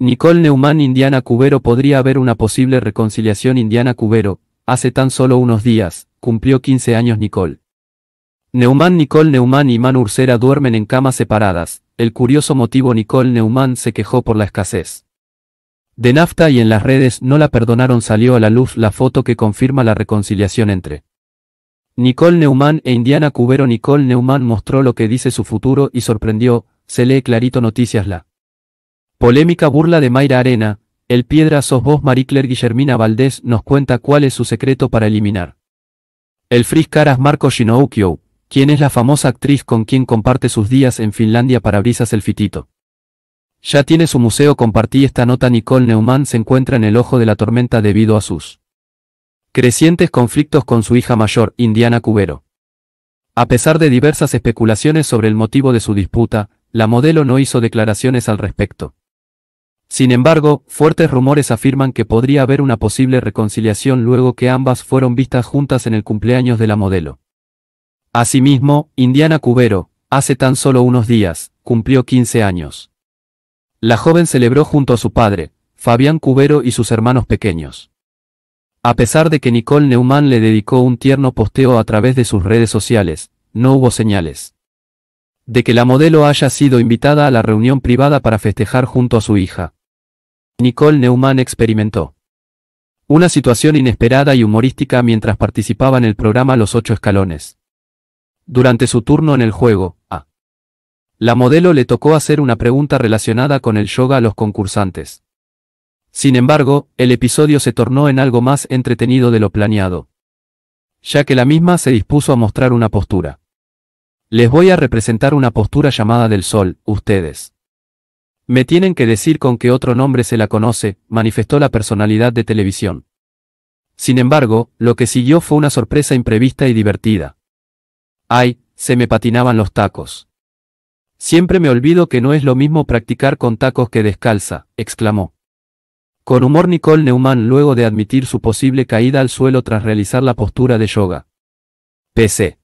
Nicole Neumann Indiana Cubero podría haber una posible reconciliación Indiana Cubero, hace tan solo unos días, cumplió 15 años Nicole. Neumann Nicole Neumann y Manu Ursera duermen en camas separadas, el curioso motivo Nicole Neumann se quejó por la escasez. De nafta y en las redes no la perdonaron salió a la luz la foto que confirma la reconciliación entre Nicole Neumann e Indiana Cubero Nicole Neumann mostró lo que dice su futuro y sorprendió, se lee clarito noticias la. Polémica burla de Mayra Arena, el piedra sos vos Marie Guillermina Valdés nos cuenta cuál es su secreto para eliminar. El fris caras Marco Shinoukyo, quien es la famosa actriz con quien comparte sus días en Finlandia para brisas el fitito. Ya tiene su museo compartí esta nota Nicole Neumann se encuentra en el ojo de la tormenta debido a sus crecientes conflictos con su hija mayor, Indiana Cubero. A pesar de diversas especulaciones sobre el motivo de su disputa, la modelo no hizo declaraciones al respecto. Sin embargo, fuertes rumores afirman que podría haber una posible reconciliación luego que ambas fueron vistas juntas en el cumpleaños de la modelo. Asimismo, Indiana Cubero, hace tan solo unos días, cumplió 15 años. La joven celebró junto a su padre, Fabián Cubero y sus hermanos pequeños. A pesar de que Nicole Neumann le dedicó un tierno posteo a través de sus redes sociales, no hubo señales de que la modelo haya sido invitada a la reunión privada para festejar junto a su hija. Nicole Neumann experimentó una situación inesperada y humorística mientras participaba en el programa Los Ocho Escalones. Durante su turno en el juego, a la modelo le tocó hacer una pregunta relacionada con el yoga a los concursantes. Sin embargo, el episodio se tornó en algo más entretenido de lo planeado, ya que la misma se dispuso a mostrar una postura les voy a representar una postura llamada del sol, ustedes. Me tienen que decir con qué otro nombre se la conoce, manifestó la personalidad de televisión. Sin embargo, lo que siguió fue una sorpresa imprevista y divertida. Ay, se me patinaban los tacos. Siempre me olvido que no es lo mismo practicar con tacos que descalza, exclamó. Con humor Nicole Neumann luego de admitir su posible caída al suelo tras realizar la postura de yoga. PC.